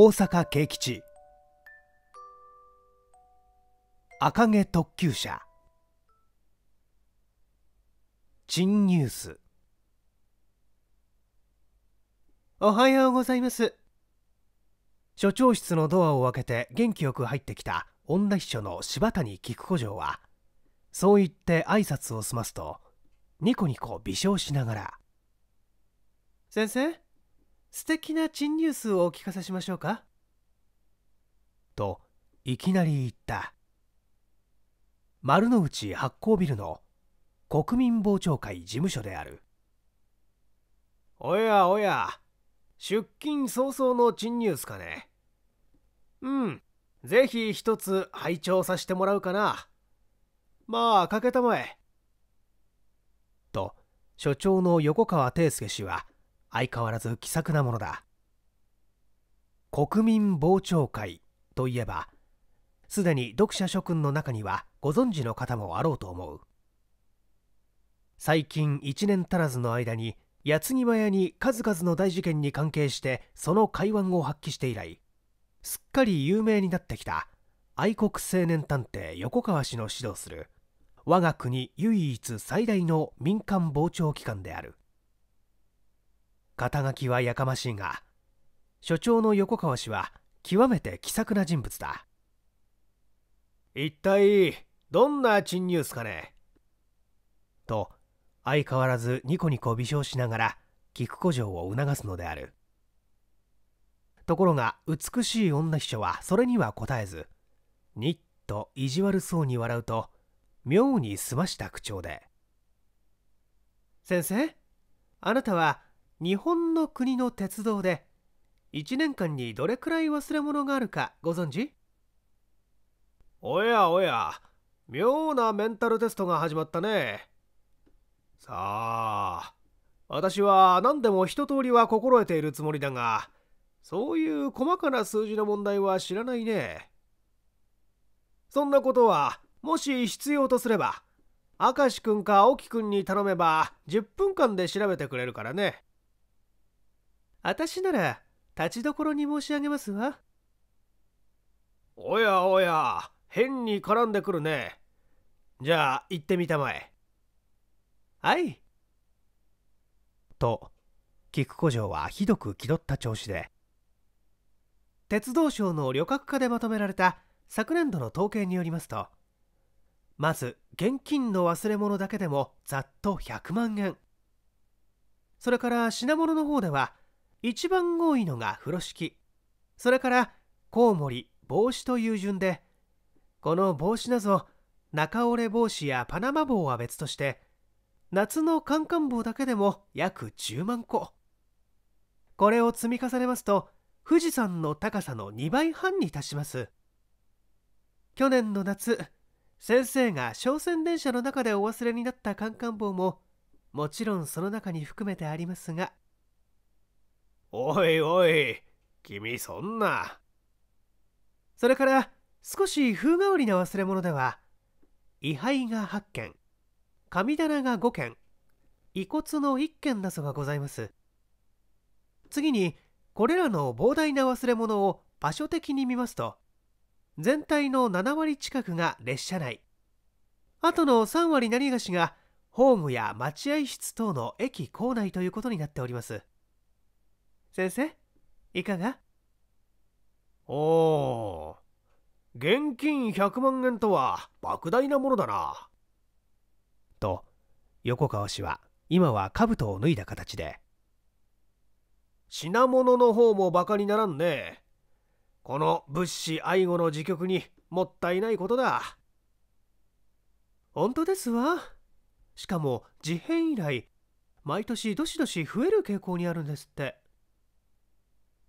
大阪慶吉赤毛特急車珍ニュースおはようございます所長室のドアを開けて元気よく入ってきた女秘書の柴谷菊子城はそう言って挨拶を済ますとニコニコ微笑しながら「先生素敵な珍ニュースをお聞かせしましょうかといきなり言った丸の内発行ビルの国民傍聴会事務所であるおやおや出勤早々の珍ニュースかねうんぜひ一つ拝聴させてもらうかなまあかけたまえと所長の横川貞介氏は相変わらず気さくなものだ国民傍聴会といえばすでに読者諸君の中にはご存知の方もあろうと思う最近1年足らずの間に八木ぎ早に数々の大事件に関係してその会話を発揮して以来すっかり有名になってきた愛国青年探偵横川氏の指導する我が国唯一最大の民間傍聴機関である肩書きはやかましいが所長の横川氏は極めて気さくな人物だ一体どんな珍ニュースかねと相変わらずニコニコ微笑しながら菊古城を促すのであるところが美しい女秘書はそれには答えずにっと意地悪そうに笑うと妙に澄ました口調で「先生あなたは日本の国の鉄道で1年間にどれくらい忘れ物があるかご存知おやおや妙なメンタルテストが始まったねさあ私は何でも一通りは心得ているつもりだがそういう細かな数字の問題は知らないねそんなことはもし必要とすれば明石くんか青木くんに頼めば10分間で調べてくれるからね私なら立ちどころに申し上げますわおやおや変に絡んでくるねじゃあ行ってみたまえはいと菊古城はひどく気取った調子で鉄道省の旅客課でまとめられた昨年度の統計によりますとまず現金の忘れ物だけでもざっと100万円それから品物の方では一番多いのが風呂敷それからコウモリ帽子という順でこの帽子など中折れ帽子やパナマ帽は別として夏のカンカン帽だけでも約10万個これを積み重ねますと富士山の高さの2倍半に達します去年の夏先生が商船電車の中でお忘れになったカンカン帽ももちろんその中に含めてありますがおいおい、君そんな。それから、少し風変わりな忘れ物では、位牌が8件、神棚が5件、遺骨の1件などがございます。次に、これらの膨大な忘れ物を場所的に見ますと、全体の7割近くが列車内、あとの3割なりがしが、ホームや待合室等の駅構内ということになっております。先生いかがおお現金100万円とは莫大なものだなと横川氏は今は兜を脱いだ形で品物の方もバカにならんねこの物資愛護の自局にもったいないことだ本当ですわしかも事変以来毎年どしどし増える傾向にあるんですって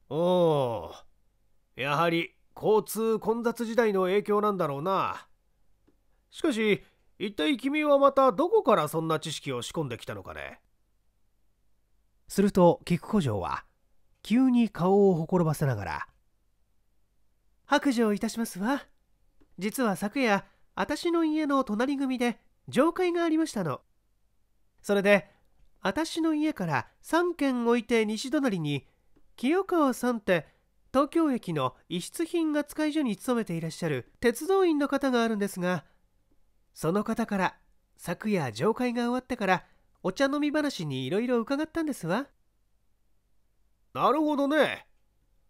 おおやはり交通混雑時代の影響なんだろうなしかし一体君はまたどこからそんな知識を仕込んできたのかねすると菊古城は急に顔をほころばせながら「白状いたしますわ実は昨夜私の家の隣組で上階がありましたのそれで私の家から3軒置いて西隣に清川さんって東京駅の遺失品扱い所に勤めていらっしゃる鉄道員の方があるんですがその方から昨夜上会が終わってからお茶飲み話にいろいろ伺ったんですわなるほどね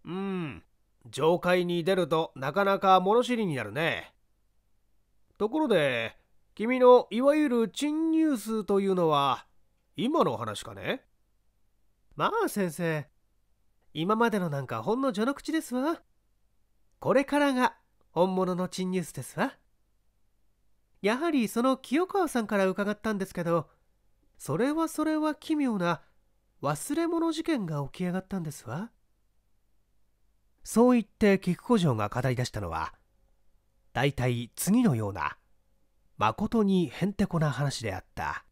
うん上階に出るとなかなか物知りになるねところで君のいわゆる珍ニュースというのは今の話かねまあ先生今までのなんかほんの序の口ですわこれからが本物の珍ニュースですわやはりその清川さんから伺ったんですけどそれはそれは奇妙な忘れ物事件が起き上がったんですわそう言って菊古城が語り出したのは大体次のようなまことにへんてこな話であった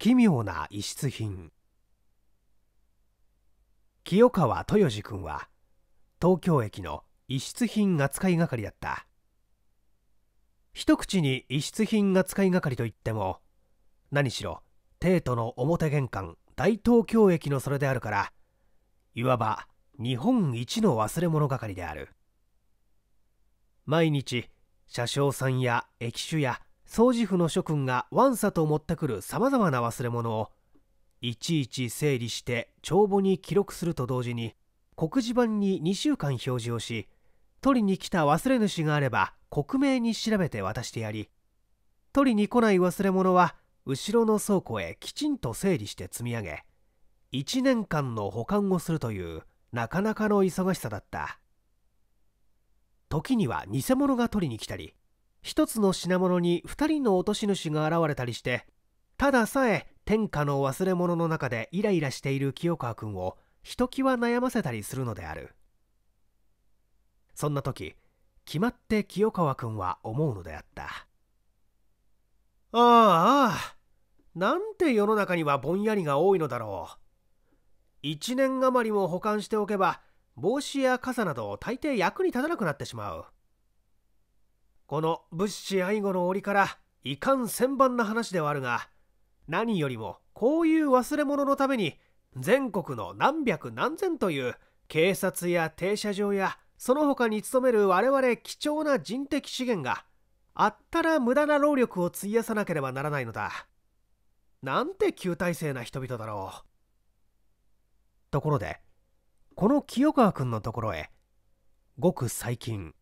奇妙な遺失品清川豊二君は東京駅の遺失品扱い係だった一口に遺失品扱い係といっても何しろ帝都の表玄関大東京駅のそれであるからいわば日本一の忘れ物係である毎日車掌さんや駅主や掃除婦の諸君がわんさと持ってくるさまざまな忘れ物をいちいち整理して帳簿に記録すると同時に告示板に2週間表示をし取りに来た忘れ主があれば克明に調べて渡してやり取りに来ない忘れ物は後ろの倉庫へきちんと整理して積み上げ1年間の保管をするというなかなかの忙しさだった時には偽物が取りに来たり一つの品物に二人の落とし主が現れたりしてたださえ天下の忘れ物の中でイライラしている清川君をひときわ悩ませたりするのであるそんな時決まって清川君は思うのであったああああなんて世の中にはぼんやりが多いのだろう1年余りも保管しておけば帽子や傘など大抵役に立たなくなってしまうこの物資愛護の檻からいかん千番な話ではあるが何よりもこういう忘れ物のために全国の何百何千という警察や停車場やその他に勤める我々貴重な人的資源があったら無駄な労力を費やさなければならないのだなんて旧体制な人々だろうところでこの清川君のところへごく最近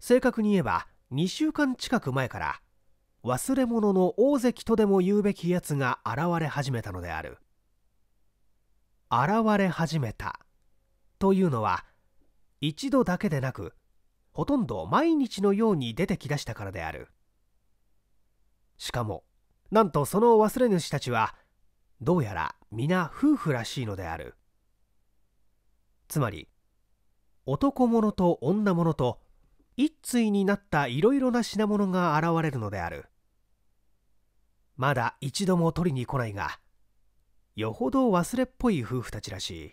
正確に言えば2週間近く前から忘れ物の大関とでも言うべきやつが現れ始めたのである現れ始めたというのは一度だけでなくほとんど毎日のように出てきだしたからであるしかもなんとその忘れ主たちはどうやら皆夫婦らしいのであるつまり男物と女物と一対になったいろいろな品物が現れるのであるまだ一度も取りに来ないがよほど忘れっぽい夫婦たちらし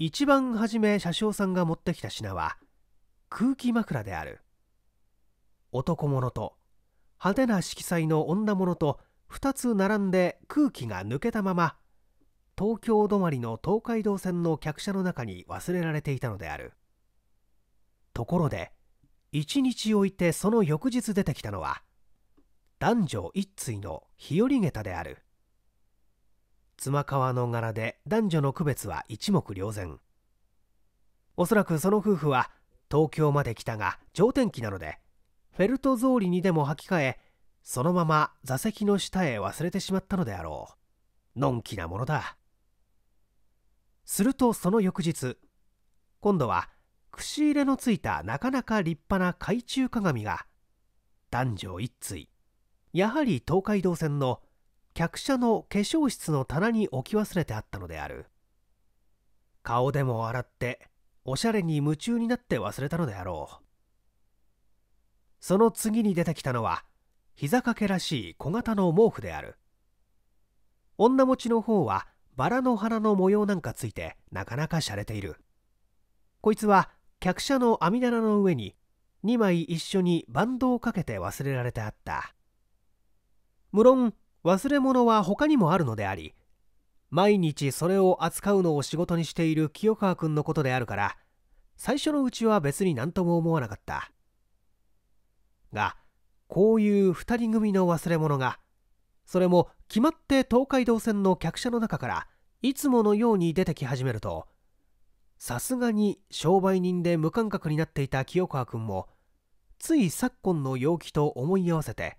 い一番初め車掌さんが持ってきた品は空気枕である男物と派手な色彩の女物と2つ並んで空気が抜けたまま東京止まりの東海道線の客車の中に忘れられていたのであるところで1日置いてその翌日出てきたのは男女一対の日和下駄である妻川の柄で男女の区別は一目瞭然おそらくその夫婦は東京まで来たが上天気なのでフェルト草履にでも履き替えそのまま座席の下へ忘れてしまったのであろうのんきなものだするとその翌日今度は串入れのついたなかなか立派な懐中鏡が男女一対やはり東海道線の客車の化粧室の棚に置き忘れてあったのである顔でも洗っておしゃれに夢中になって忘れたのであろうその次に出てきたのは膝掛けらしい小型の毛布である女持ちの方はバラの花の模様なんかついてなかなか洒落ているこいつは客車の網棚の上に2枚一緒にバンドをかけて忘れられてあった無論忘れ物は他にもあるのであり毎日それを扱うのを仕事にしている清川君のことであるから最初のうちは別に何とも思わなかったがこういう2人組の忘れ物がそれも決まって東海道線の客車の中からいつものように出てき始めるとさすがに商売人で無感覚になっていた清川君もつい昨今の陽気と思い合わせて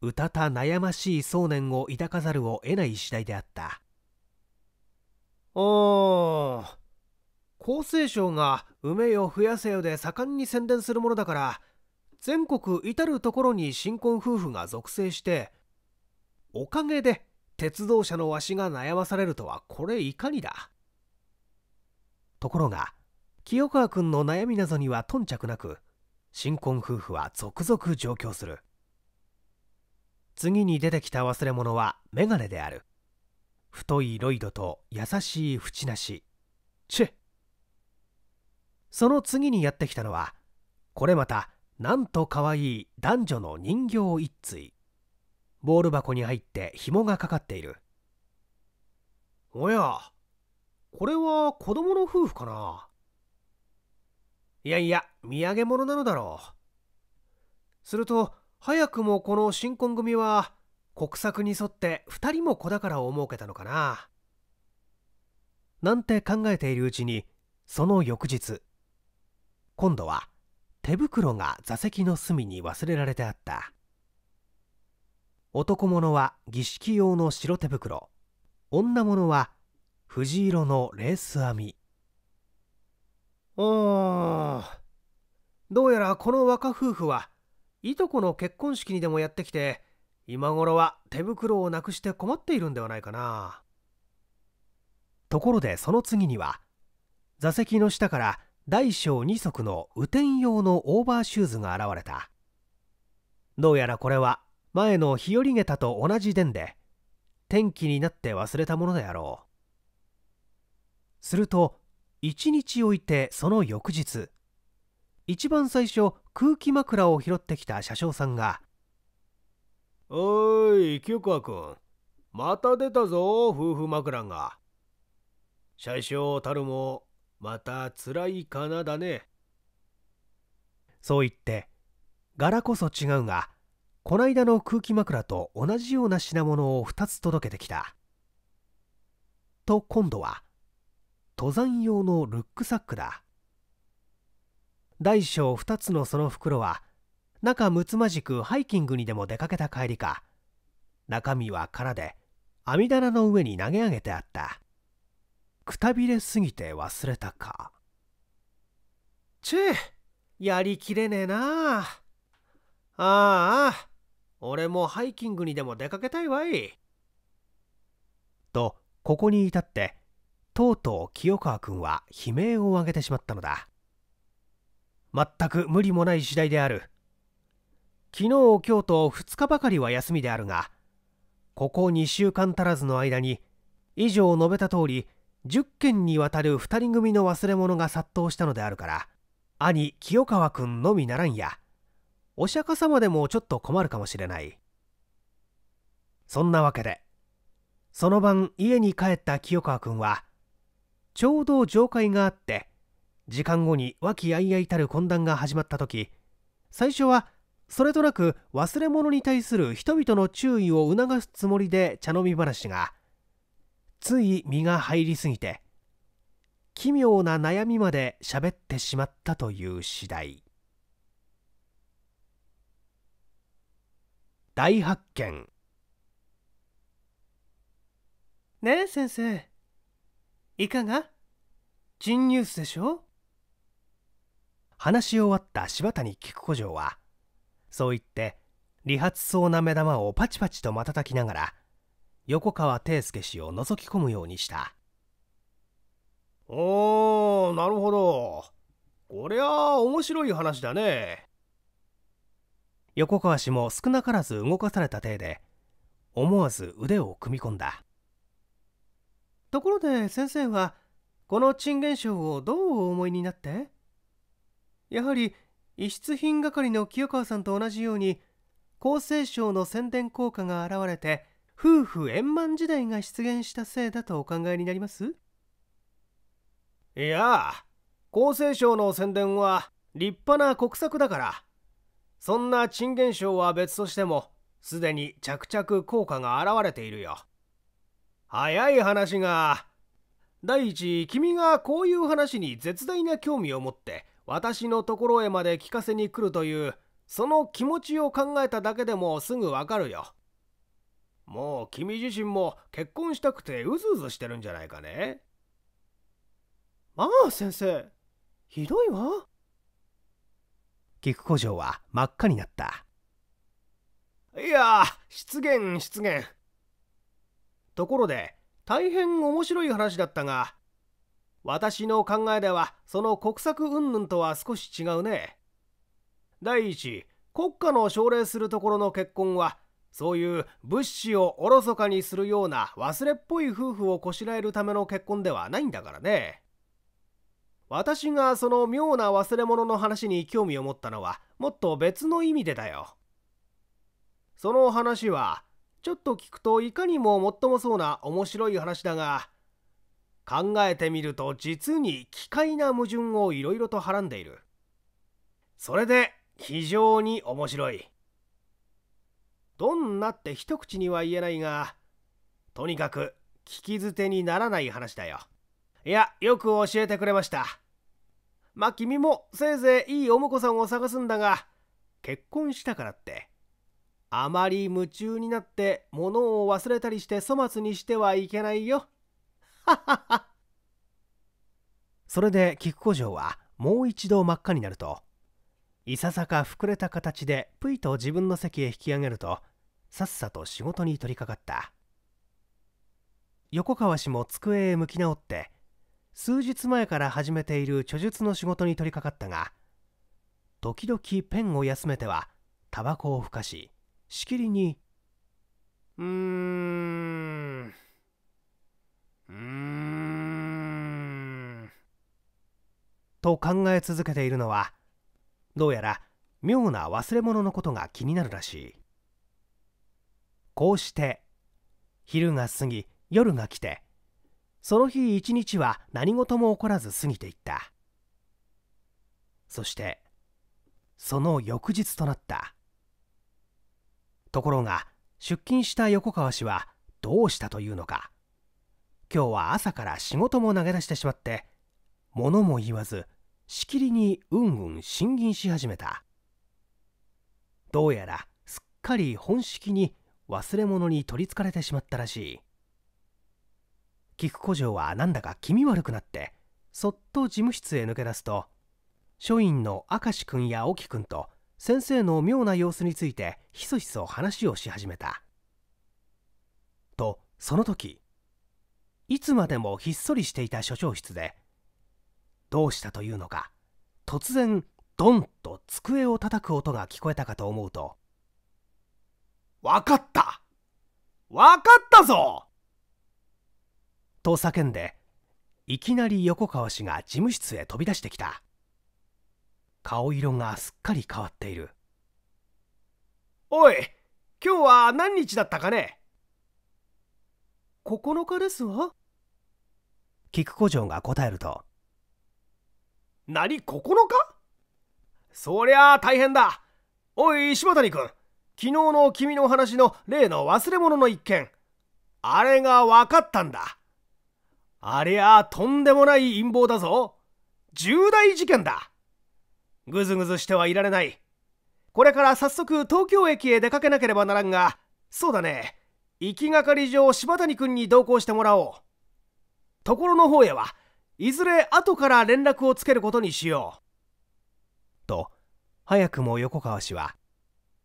うたた悩ましい想念を抱かざるを得ない次第であったあ厚生省が「梅よ増やせよ」で盛んに宣伝するものだから全国至る所に新婚夫婦が属性しておかげで鉄道車のわしが悩まされるとはこれいかにだところが清川君の悩み謎には頓着なく新婚夫婦は続々上京する次に出てきた忘れ物はメガネである太いロイドと優しい縁なしチェその次にやってきたのはこれまたなんとかわいい男女の人形一対ボール箱に入って紐がかかっているおやこれは子供の夫婦かないやいや、土産物なのだろう。すると、早くもこの新婚組は、国策に沿って2人も子宝を設けたのかな。なんて考えているうちに、その翌日、今度は手袋が座席の隅に忘れられてあった。男物は儀式用の白手袋、女物は藤色のレース編みあどうやらこの若夫婦はいとこの結婚式にでもやってきて今頃は手袋をなくして困っているんではないかなところでその次には座席の下から大小2足の雨天用のオーバーシューズが現れたどうやらこれは前の日和下駄と同じ伝で天気になって忘れたものであろうすると1日置いてその翌日一番最初空気枕を拾ってきた車掌さんが「おい清川君また出たぞ夫婦枕が」車掌たるもまたつらいかなだねそう言って柄こそ違うがこないだの空気枕と同じような品物を2つ届けてきたと今度は登山用のルックサックだ大小2つのその袋は仲睦まじくハイキングにでも出かけた帰りか中身は空で網棚の上に投げ上げてあったくたびれすぎて忘れたかチェやりきれねえなああ俺もハイキングにでも出かけたいわいとここに至ってとうとう清川君は悲鳴を上げてしまったのだ全く無理もない次第である昨日今日と2日ばかりは休みであるがここ2週間足らずの間に以上述べた通り10件にわたる2人組の忘れ物が殺到したのであるから兄清川君のみならんやお釈迦様でもちょっと困るかもしれないそんなわけでその晩家に帰った清川君はちょうど上海があって時間後に和気あいあいたる懇談が始まった時最初はそれとなく忘れ物に対する人々の注意を促すつもりで茶飲み話がつい身が入りすぎて奇妙な悩みまで喋ってしまったという次第大発見ねえ先生いかが珍ニュースでしょ話し終わった柴谷菊子城はそう言って理髪そうな目玉をパチパチと瞬きながら横川貞介氏を覗き込むようにしたおーなるほどこりゃあ面白い話だね横川氏も少なからず動かされた体で思わず腕を組み込んだところで先生はこの珍現象をどうお思いになってやはり遺失品係の清川さんと同じように厚生省の宣伝効果が現れて夫婦円満時代が出現したせいだとお考えになりますいや厚生省の宣伝は立派な国策だからそんな珍現象は別としてもすでに着々効果が現れているよ早い話が。第一、君がこういう話に絶大な興味を持って、私のところへまで聞かせに来るという、その気持ちを考えただけでもすぐわかるよ。もう君自身も結婚したくてうずうずしてるんじゃないかね。まあ先生、ひどいわ。菊古城は真っ赤になった。いや失言失言。ところで大変面白い話だったが私の考えではその国策云々とは少し違うね第一国家の奨励するところの結婚はそういう物資をおろそかにするような忘れっぽい夫婦をこしらえるための結婚ではないんだからね私がその妙な忘れ物の話に興味を持ったのはもっと別の意味でだよその話はちょっと聞くといかにももっともそうな面白い話だが考えてみると実に奇怪な矛盾をいろいろとはらんでいるそれで非常に面白いどんなって一口には言えないがとにかく聞き捨てにならない話だよいやよく教えてくれましたまあ君もせいぜいいお婿さんを探すんだが結婚したからってあまり夢中になって物を忘れたりして粗末にしてはいけないよ。ははは。それで菊古城はもう一度真っ赤になるといささか膨れた形でぷいと自分の席へ引き上げるとさっさと仕事に取り掛かった横川氏も机へ向き直って数日前から始めている著述の仕事に取り掛かったが時々ペンを休めてはタバコをふかししきりに「うーんうーん」と考え続けているのはどうやら妙な忘れ物のことが気になるらしいこうして昼が過ぎ夜が来てその日一日は何事も起こらず過ぎていったそしてその翌日となったところが出勤した横川氏はどうしたというのか今日は朝から仕事も投げ出してしまって物も言わずしきりにうんうん審議し始めたどうやらすっかり本式に忘れ物に取りつかれてしまったらしい菊古城はなんだか気味悪くなってそっと事務室へ抜け出すと署員の明石君や沖君と先生の妙な様子についてひそひそ話をし始めたとその時いつまでもひっそりしていた所長室でどうしたというのか突然ドンと机を叩く音が聞こえたかと思うと「わかったわかったぞ!」と叫んでいきなり横川氏が事務室へ飛び出してきた顔色がすっかり変わっているおい今日は何日だったかね9日ですわ菊古城が答えると何9日そりゃあ大変だおい柴谷君昨日の君の話の例の忘れ物の一件あれが分かったんだありゃとんでもない陰謀だぞ重大事件だぐずぐずしてはいられないこれから早速東京駅へ出かけなければならんがそうだね行きがかり上柴谷君に同行してもらおうところの方へはいずれ後から連絡をつけることにしようと早くも横川氏は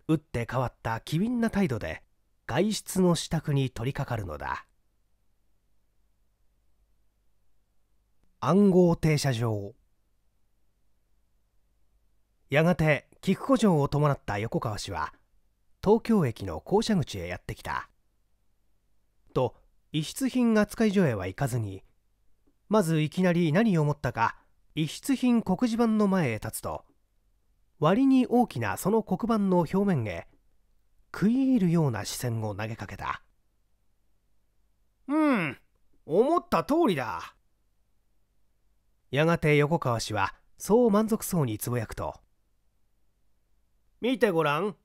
打って変わった機敏な態度で外出の支度に取り掛かるのだ暗号停車場やがて菊古城を伴った横川氏は東京駅の降車口へやってきたと遺失品扱い所へは行かずにまずいきなり何を思ったか遺失品黒磁板の前へ立つと割に大きなその黒板の表面へ食い入るような視線を投げかけたうん思った通りだやがて横川氏はそう満足そうにつぶやくと見てごらん。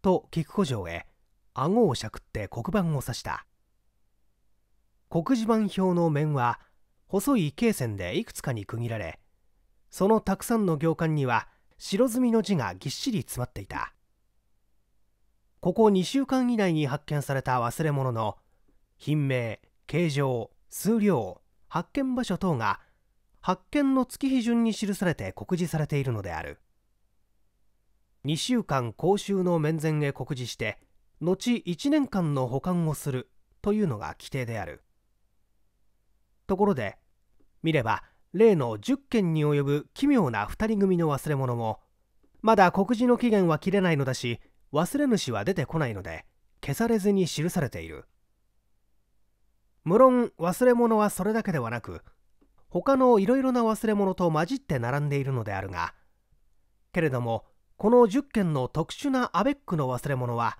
と菊古城へ顎をしゃくって黒板を刺した黒字板表の面は細い罫線でいくつかに区切られそのたくさんの行間には白墨の字がぎっしり詰まっていたここ2週間以内に発見された忘れ物の品名形状数量発見場所等が発見の月日順に記されて告示されているのである2週間講習の面前へ告示して後1年間の保管をするというのが規定であるところで見れば例の10件に及ぶ奇妙な2人組の忘れ物もまだ告示の期限は切れないのだし忘れ主は出てこないので消されずに記されている無論忘れ物はそれだけではなく他のいろいろな忘れ物と混じって並んでいるのであるがけれどもこの10件の特殊なアベックの忘れ物は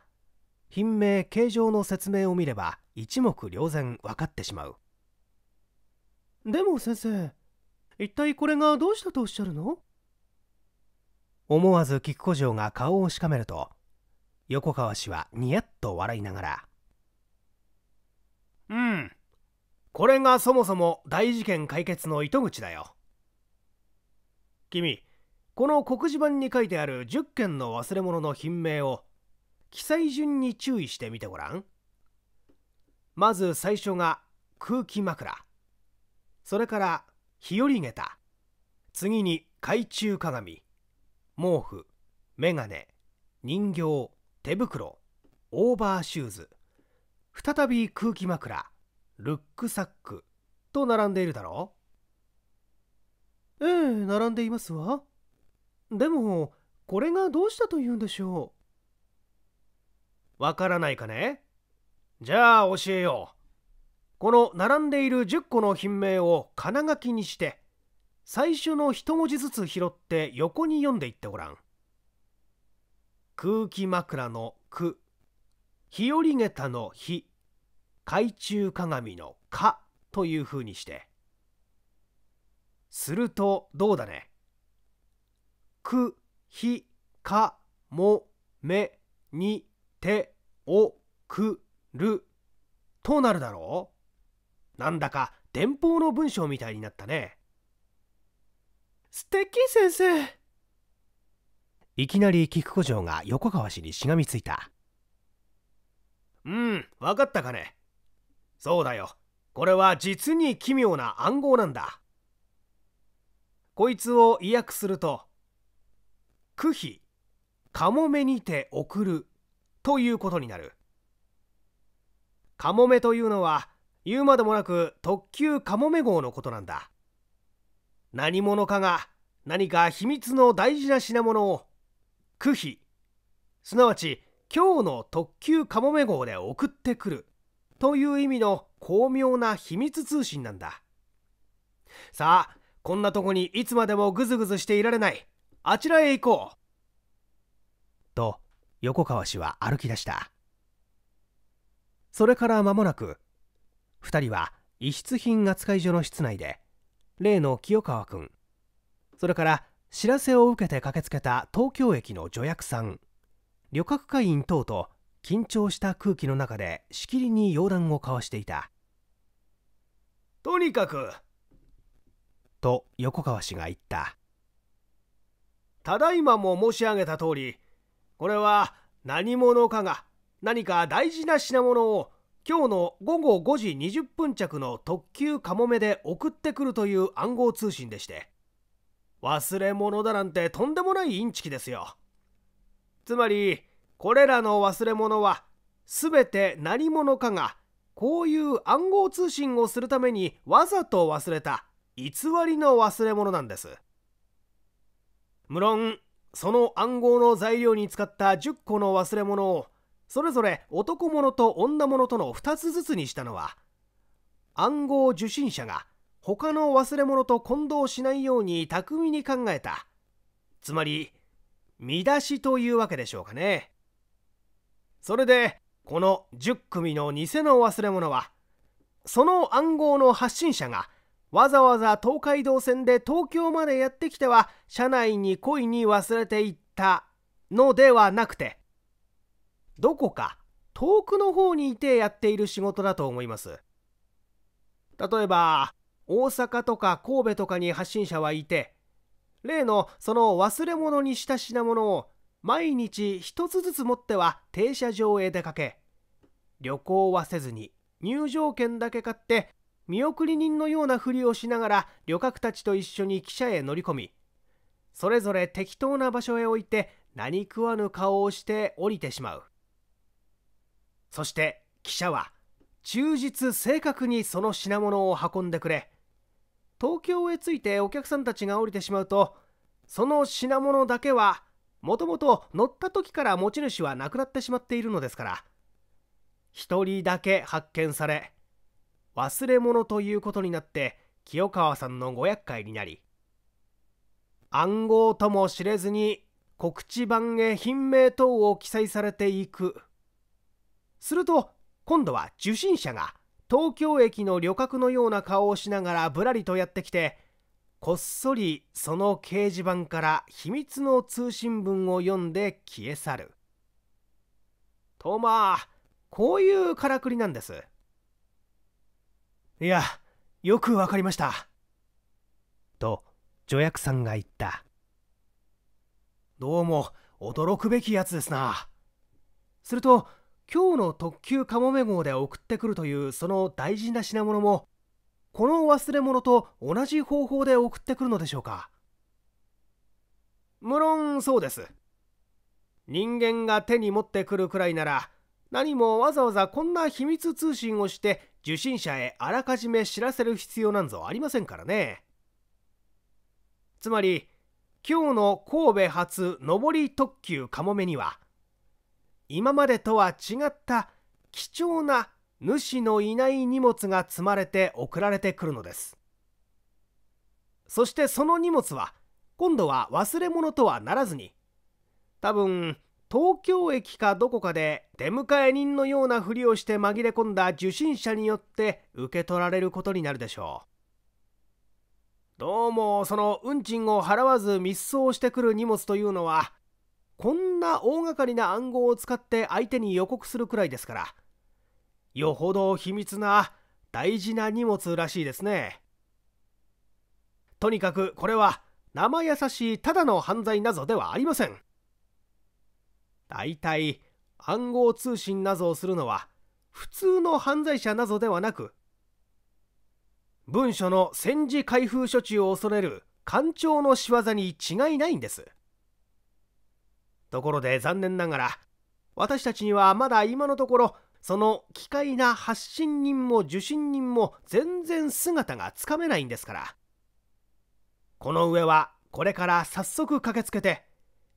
品名形状の説明を見れば一目瞭然分かってしまうでも先生一体これがどうしたとおっしゃるの思わず菊古城が顔をしかめると横川氏はニヤッと笑いながら「うんこれがそもそも大事件解決の糸口だよ」君この告示板に書いてある10件の忘れ物の品名を記載順に注意してみてごらんまず最初が空気枕それから日和下駄次に懐中鏡毛布眼鏡人形手袋オーバーシューズ再び空気枕ルックサックと並んでいるだろうええ並んでいますわ。でもこれがどうしたというんでしょうわからないかねじゃあ教えようこの並んでいる10個の品名を金書きにして最初の一文字ずつ拾って横に読んでいってごらん空気枕の「く」日和下駄の「日」懐中鏡の「か」というふうにしてするとどうだねくひかもめにておくるとなるだろうなんだか電報の文章みたいになったね素敵先生いきなり菊子城が横川氏にしがみついたうん分かったかねそうだよこれは実に奇妙な暗号なんだこいつを意訳すると区費かもめにて送るということになるかもめというのは言うまでもなく特急かもめ号のことなんだ何者かが何か秘密の大事な品物を区費すなわち今日の特急かもめ号で送ってくるという意味の巧妙な秘密通信なんださあこんなとこにいつまでもグズグズしていられないあちらへ行こうと横川氏は歩き出したそれから間もなく2人は遺失品扱い所の室内で例の清川君それから知らせを受けて駆けつけた東京駅の助役さん旅客会員等と緊張した空気の中でしきりに容談を交わしていたとにかくと横川氏が言ったただいまも申し上げた通りこれは何者かが何か大事な品物を今日の午後5時20分着の特急かもめで送ってくるという暗号通信でして忘れ物だなんてとんでもないインチキですよつまりこれらの忘れ物は全て何者かがこういう暗号通信をするためにわざと忘れた偽りの忘れ物なんです。無論その暗号の材料に使った10個の忘れ物をそれぞれ男物と女物との2つずつにしたのは暗号受信者が他の忘れ物と混同しないように巧みに考えたつまり見出しというわけでしょうかねそれでこの10組の偽の忘れ物はその暗号の発信者がわざわざ東海道線で東京までやってきては車内に恋に忘れていったのではなくてどこか遠くの方にいてやっている仕事だと思います例えば大阪とか神戸とかに発信者はいて例のその忘れ物にした品物を毎日一つずつ持っては停車場へ出かけ旅行はせずに入場券だけ買って見送り人のようなふりをしながら旅客たちと一緒に汽車へ乗り込みそれぞれ適当な場所へ置いて何食わぬ顔をして降りてしまうそして汽車は忠実正確にその品物を運んでくれ東京へ着いてお客さんたちが降りてしまうとその品物だけはもともと乗った時から持ち主はなくなってしまっているのですから1人だけ発見され忘れ物ということになって清川さんのご厄介になり暗号とも知れずに告知板へ品名等を記載されていくすると今度は受信者が東京駅の旅客のような顔をしながらぶらりとやってきてこっそりその掲示板から秘密の通信文を読んで消え去るとまあこういうからくりなんです。いやよくわかりましたと助役さんが言ったどうも驚くべきやつですなすると今日の特急かもめ号で送ってくるというその大事な品物もこの忘れ物と同じ方法で送ってくるのでしょうか無論そうです人間が手に持ってくるくらいなら何もわざわざこんな秘密通信をして受信者へあらかじめ知らせる必要なんぞありませんからねつまり今日の神戸発上り特急かもめには今までとは違った貴重な主のいない荷物が積まれて送られてくるのですそしてその荷物は今度は忘れ物とはならずに多分東京駅かどこかで出迎え人のようなふりをして紛れ込んだ受信者によって受け取られることになるでしょうどうもその運賃を払わず密送してくる荷物というのはこんな大掛かりな暗号を使って相手に予告するくらいですからよほど秘密な大事な荷物らしいですねとにかくこれは生優しいただの犯罪なぞではありません大体暗号通信などをするのは普通の犯罪者などではなく文書の戦時開封処置を恐れる官庁の仕業に違いないんですところで残念ながら私たちにはまだ今のところその機械な発信人も受信人も全然姿がつかめないんですからこの上はこれから早速駆けつけて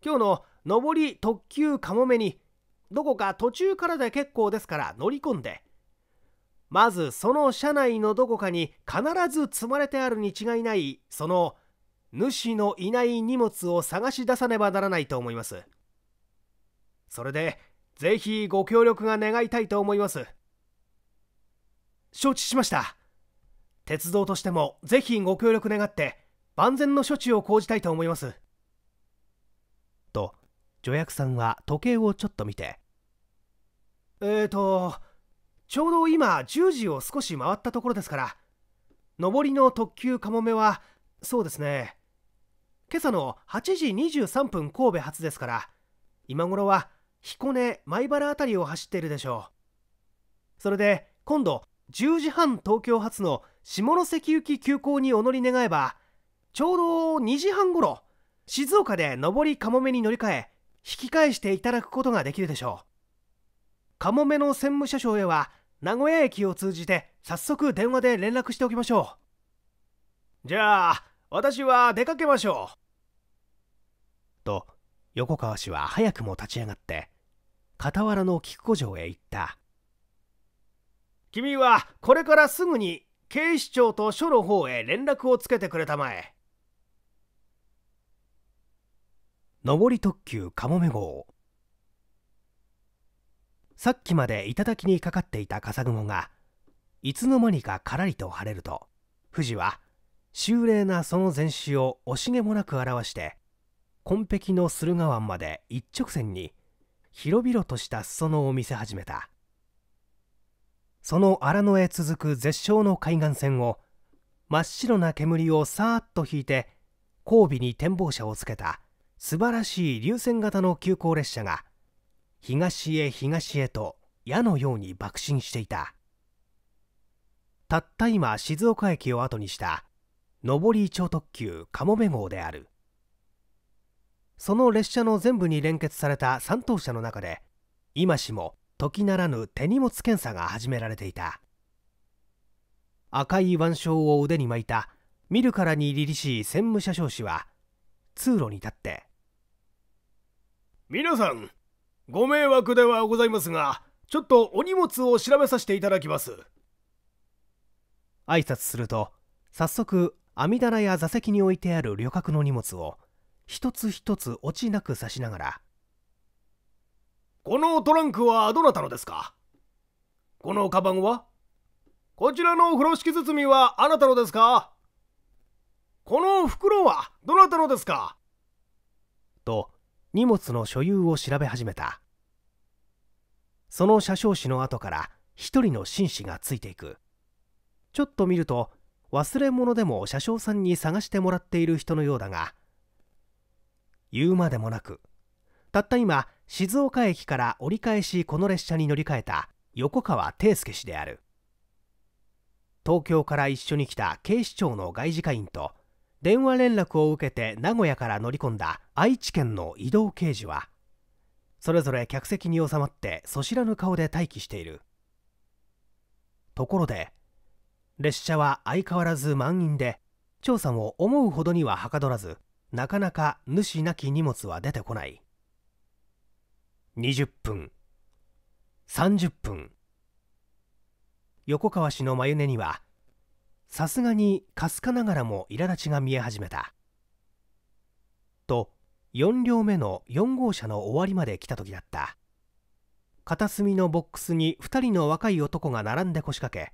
今日の上り特急かもめにどこか途中からで結構ですから乗り込んでまずその車内のどこかに必ず積まれてあるに違いないその主のいない荷物を探し出さねばならないと思いますそれでぜひご協力が願いたいと思います承知しました鉄道としてもぜひご協力願って万全の処置を講じたいと思いますと助役さんは時計をちょっと見てえーとちょうど今10時を少し回ったところですから上りの特急かもめはそうですね今朝の8時23分神戸発ですから今頃は彦根米原辺りを走っているでしょうそれで今度10時半東京発の下関行き急行にお乗り願えばちょうど2時半ごろ静岡で上りかもめに乗り換え引き返していただくことができるでしょうかもめの専務車掌へは名古屋駅を通じて早速電話で連絡しておきましょうじゃあ私は出かけましょうと横川氏は早くも立ち上がって傍らの菊子城へ行った君はこれからすぐに警視庁と署の方へ連絡をつけてくれたまえ上り特急かもめ号さっきまで頂にかかっていた笠雲がいつの間にかからりと晴れると富士は秀麗なその全史を惜しげもなく表して紺碧の駿河湾まで一直線に広々とした裾野を見せ始めたその荒野へ続く絶唱の海岸線を真っ白な煙をさーっと引いて交尾に展望車をつけた素晴らしい流線型の急行列車が東へ東へと矢のように爆心していたたった今静岡駅を後にした上り超特急かもめ号であるその列車の全部に連結された3等車の中で今しも時ならぬ手荷物検査が始められていた赤い腕章を腕に巻いた見るからに凛々しい専務車掌士は通路に立って皆さん、ご迷惑ではございますが、ちょっとお荷物を調べさせていただきます。挨拶すると、早速、網棚や座席に置いてある旅客の荷物を、一つ一つ落ちなく差しながら、このトランクはどなたのですかこのカバンはこちらの風呂敷包みはあなたのですかこの袋はどなたのですかと、荷物の所有を調べ始めたその車掌司の後から一人の紳士がついていくちょっと見ると忘れ物でも車掌さんに探してもらっている人のようだが言うまでもなくたった今静岡駅から折り返しこの列車に乗り換えた横川貞介氏である東京から一緒に来た警視庁の外事課員と電話連絡を受けて名古屋から乗り込んだ愛知県の移動刑事はそれぞれ客席に収まってそしらぬ顔で待機しているところで列車は相変わらず満員で調査も思うほどにははかどらずなかなか主なき荷物は出てこない20分30分横川氏の眉根にはさすがにかすかながらも苛立ちが見え始めたと4両目の4号車の終わりまで来た時だった片隅のボックスに2人の若い男が並んで腰掛け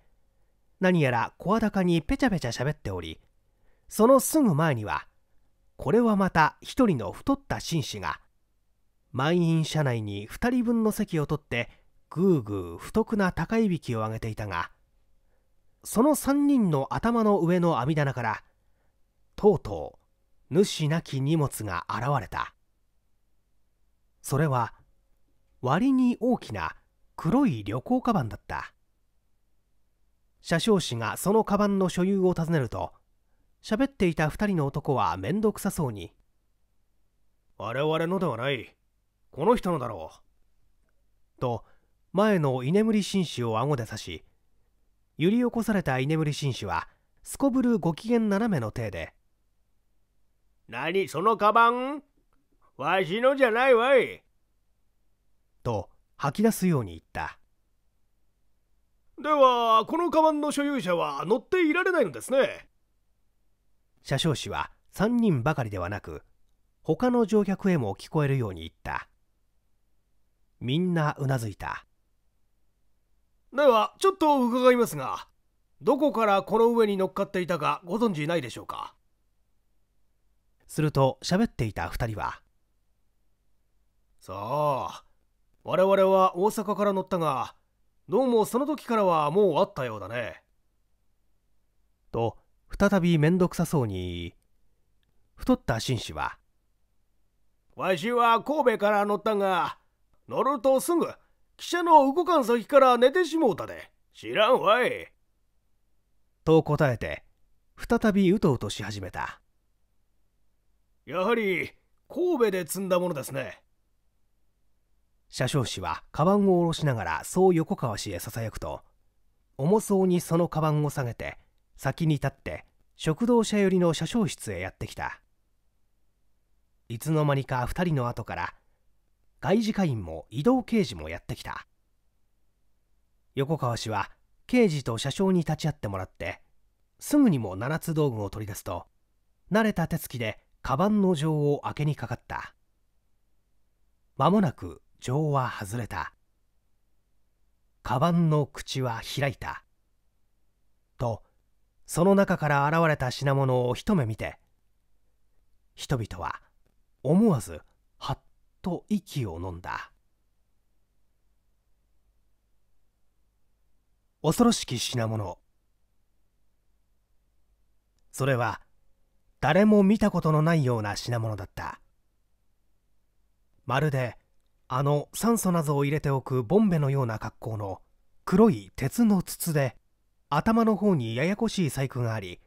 何やら声高にペチャペチャ喋っておりそのすぐ前にはこれはまた1人の太った紳士が満員車内に2人分の席を取ってぐーぐー不徳な高いびきを上げていたがその3人の頭の上の網棚からとうとう主なき荷物が現れたそれは割に大きな黒い旅行カバンだった車掌士がそのカバンの所有を尋ねると喋っていた2人の男は面倒くさそうに「我々のではないこの人のだろう」と前の居眠り紳士を顎で刺し揺り起こされた居眠り紳士はすこぶるご機嫌斜めの体で「何そのカバンわしのじゃないわい」と吐き出すように言ったではこのカバンの所有者は乗っていられないのですね車掌士は3人ばかりではなく他の乗客へも聞こえるように言ったみんなうなずいたではちょっと伺いますがどこからこの上に乗っかっていたかご存知ないでしょうかすると喋っていた2人はさあ我々は大阪から乗ったがどうもその時からはもうあったようだねと再び面倒くさそうに太った紳士はわしは神戸から乗ったが乗るとすぐ汽車の動かん先から寝てしもうたで知らんわい」と答えて再びうとうとし始めたやはり神戸で積んだものですね車掌氏はカバンを下ろしながらそう横川氏へささやくと重そうにそのカバンを下げて先に立って食堂車寄りの車掌室へやってきたいつの間にか2人の後から外事課員も移動刑事もやってきた横川氏は刑事と車掌に立ち会ってもらってすぐにも7つ道具を取り出すと慣れた手つきでカバンの錠を開けにかかった間もなく錠は外れたカバンの口は開いたとその中から現れた品物を一目見て人々は思わずと息を呑んだ恐ろしき品物それは誰も見たことのないような品物だったまるであの酸素などを入れておくボンベのような格好の黒い鉄の筒で頭の方にややこしい細工があり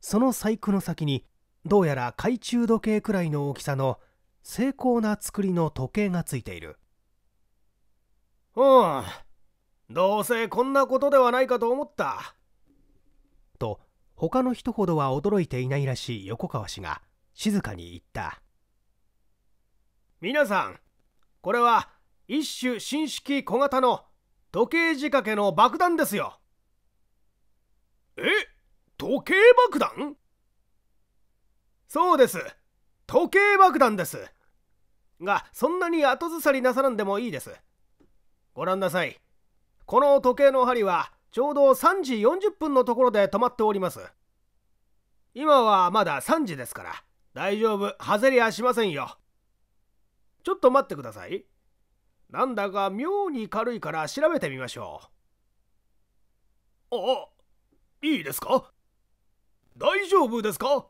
その細工の先にどうやら懐中時計くらいの大きさの精巧な作りの時計がついているうんどうせこんなことではないかと思ったと他の人ほどは驚いていないらしい横川氏が静かに言った皆さんこれは一種新式小型の時計仕掛けの爆弾ですよえ時計爆弾そうです時計爆弾ですがそんなに後ずさりなさらんでもいいですご覧なさいこの時計の針はちょうど3時40分のところで止まっております今はまだ3時ですから大丈夫外れやしませんよちょっと待ってくださいなんだか妙に軽いから調べてみましょうあいいですか大丈夫ですか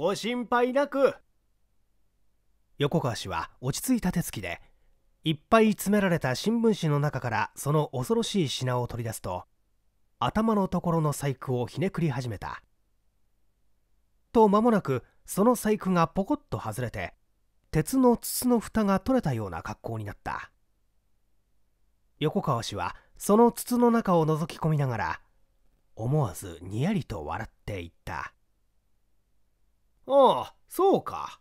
ご心配なく横川氏は落ち着いた手つきでいっぱい詰められた新聞紙の中からその恐ろしい品を取り出すと頭のところの細工をひねくり始めたと間もなくその細工がポコッと外れて鉄の筒の蓋が取れたような格好になった横川氏はその筒の中を覗き込みながら思わずにやりと笑っていったああ、そうか。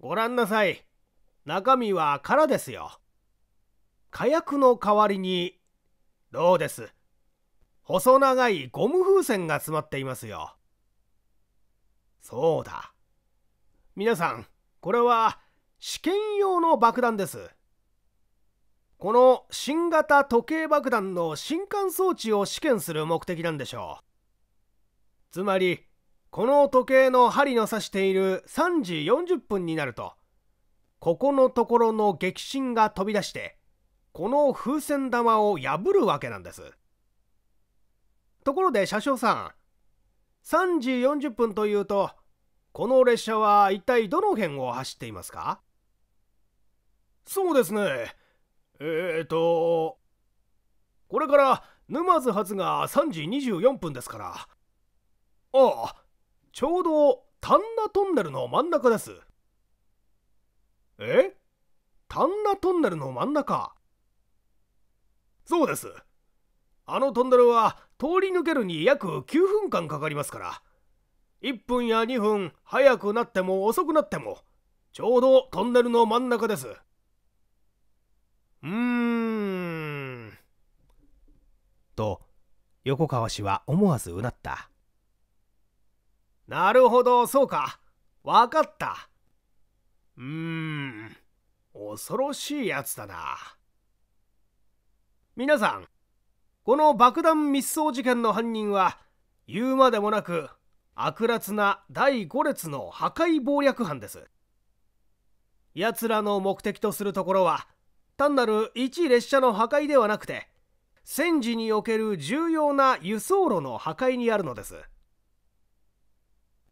ご覧なさい。中身は空ですよ。火薬の代わりに、どうです。細長いゴム風船が詰まっていますよ。そうだ。皆さん、これは試験用の爆弾です。この新型時計爆弾の新幹装置を試験する目的なんでしょう。つまり、この時計の針の指している3時40分になるとここのところの激震が飛び出してこの風船玉を破るわけなんですところで車掌さん3時40分というとこの列車は一体どの辺を走っていますかそうですねえっ、ー、とこれから沼津発が3時24分ですからああちょうど丹那トンネルの真ん中ですえ丹那トンネルの真ん中そうですあのトンネルは通り抜けるに約9分間かかりますから1分や2分早くなっても遅くなってもちょうどトンネルの真ん中ですうーんと横川氏は思わずうなったなるほど、そうか。わかった。うーん、恐ろしいやつだな。皆さん、この爆弾密葬事件の犯人は、言うまでもなく、悪辣な第5列の破壊暴略犯です。奴らの目的とするところは、単なる一列車の破壊ではなくて、戦時における重要な輸送路の破壊にあるのです。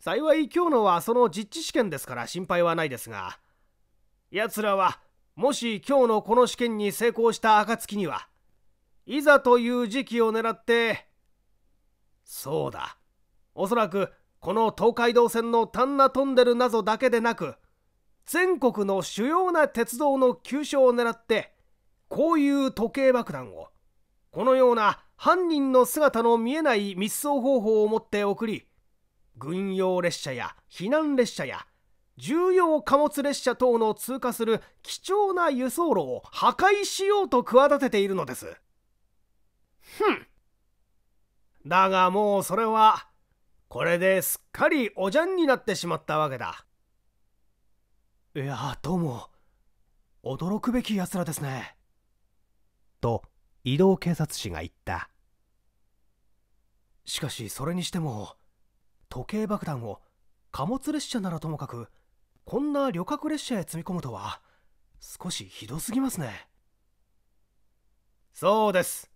幸い今日のはその実地試験ですから心配はないですが奴らはもし今日のこの試験に成功した暁にはいざという時期を狙ってそうだおそらくこの東海道線の丹那トンネルなどだけでなく全国の主要な鉄道の急所を狙ってこういう時計爆弾をこのような犯人の姿の見えない密葬方法を持って送り軍用列車や避難列車や重要貨物列車等の通過する貴重な輸送路を破壊しようと企てているのです。ふん。だがもうそれは、これですっかりおじゃんになってしまったわけだ。いやどうも、驚くべき奴らですね。と、移動警察士が言った。しかしそれにしても、時計爆弾を貨物列車ならともかくこんな旅客列車へ積み込むとは少しひどすぎますねそうです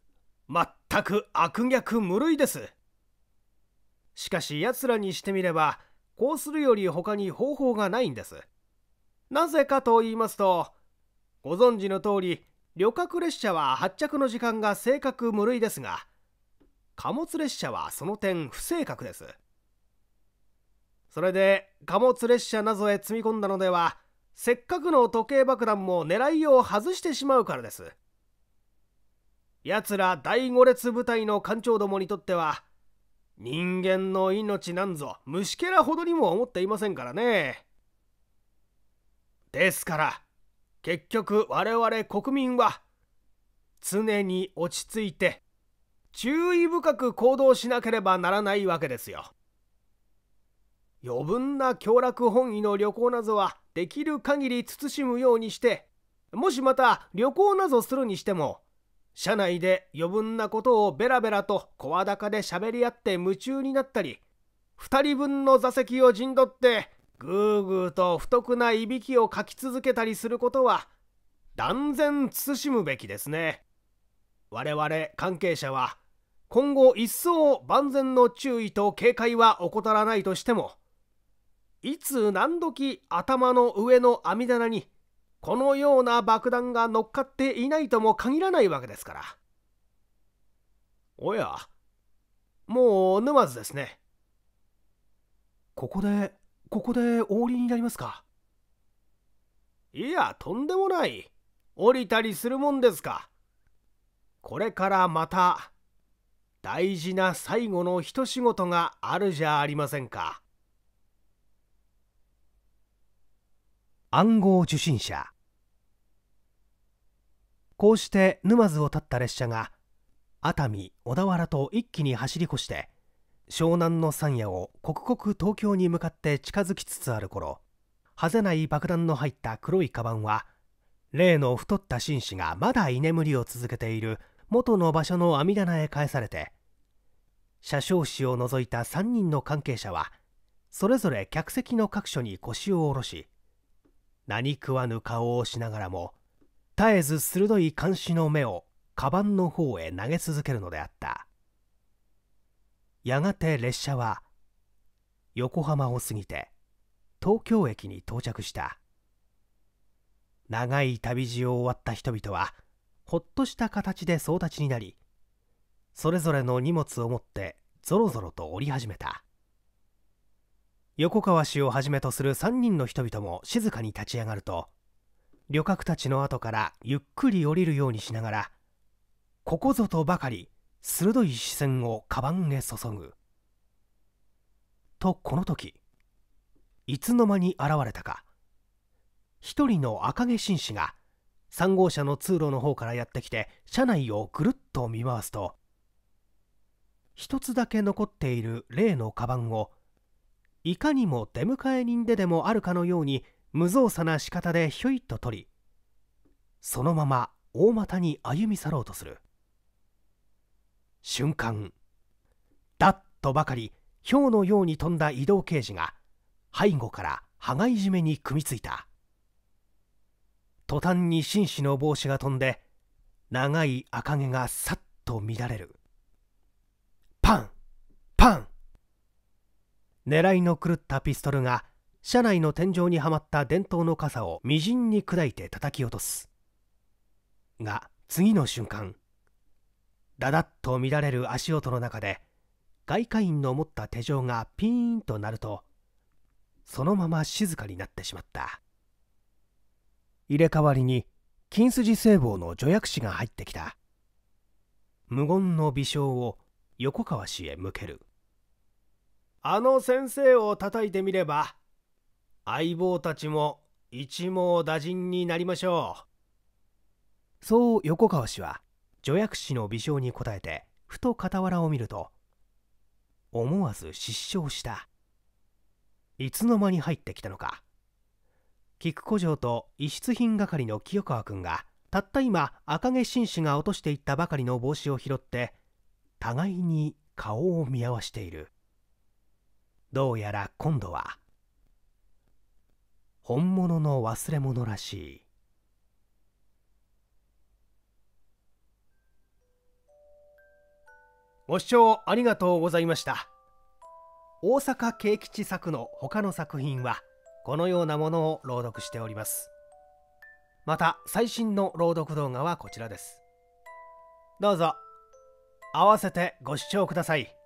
全く悪逆無類ですしかし奴らにしてみればこうするより他に方法がないんですなぜかと言いますとご存知の通り旅客列車は発着の時間が正確無類ですが貨物列車はその点不正確ですそれで貨物列車などへ積み込んだのではせっかくの時計爆弾も狙いを外してしまうからですやつら第5列部隊の艦長どもにとっては人間の命なんぞ虫けらほどにも思っていませんからねですから結局我々国民は常に落ち着いて注意深く行動しなければならないわけですよ。余分な凶楽本位の旅行などはできる限り慎むようにしてもしまた旅行などするにしても社内で余分なことをベラベラと声高で喋り合って夢中になったり2人分の座席を陣取ってぐーぐーと不得ないびきをかき続けたりすることは断然慎むべきですね我々関係者は今後一層万全の注意と警戒は怠らないとしてもいつ何時頭の上の網棚にこのような爆弾が乗っかっていないとも限らないわけですからおやもう沼津ですねここでここでお降りになりますかいやとんでもない降りたりするもんですかこれからまた大事な最後の一仕事があるじゃありませんか。暗号受信者こうして沼津を立った列車が熱海小田原と一気に走り越して湘南の山野を刻々東京に向かって近づきつつある頃はぜない爆弾の入った黒いカバンは例の太った紳士がまだ居眠りを続けている元の場所の網棚へ返されて車掌士を除いた3人の関係者はそれぞれ客席の各所に腰を下ろし何食わぬ顔をしながらも絶えず鋭い監視の目をカバンの方へ投げ続けるのであったやがて列車は横浜を過ぎて東京駅に到着した長い旅路を終わった人々はほっとした形で総立ちになりそれぞれの荷物を持ってぞろぞろと降り始めた横川氏をはじめとする3人の人々も静かに立ち上がると旅客たちの後からゆっくり降りるようにしながらここぞとばかり鋭い視線をカバンへ注ぐとこの時いつの間に現れたか一人の赤毛紳士が3号車の通路の方からやってきて車内をぐるっと見回すと一つだけ残っている例のカバンをいかにも出迎え人ででもあるかのように無造作な仕方でひょいっと取りそのまま大股に歩み去ろうとする瞬間だっとばかりひょうのように飛んだ移動刑事が背後から羽交い締めに組みついた途端に紳士の帽子が飛んで長い赤毛がさっと乱れるパンパン狙いの狂ったピストルが車内の天井にはまった電灯の傘をみじんに砕いて叩き落とすが次の瞬間だだっと乱れる足音の中で外科員の持った手錠がピーンとなるとそのまま静かになってしまった入れ替わりに金筋聖望の助役師が入ってきた無言の微笑を横川氏へ向けるあの先生を叩いてみれば相棒たちも一網打尽になりましょうそう横川氏は助役師の微笑に応えてふと傍らを見ると思わず失笑したいつの間に入ってきたのか菊古城と遺失品係の清川君がたった今赤毛紳士が落としていったばかりの帽子を拾って互いに顔を見合わしているどうやら今度は本物の忘れ物らしいご視聴ありがとうございました大阪慶吉作の他の作品はこのようなものを朗読しておりますまた最新の朗読動画はこちらですどうぞ合わせてご視聴ください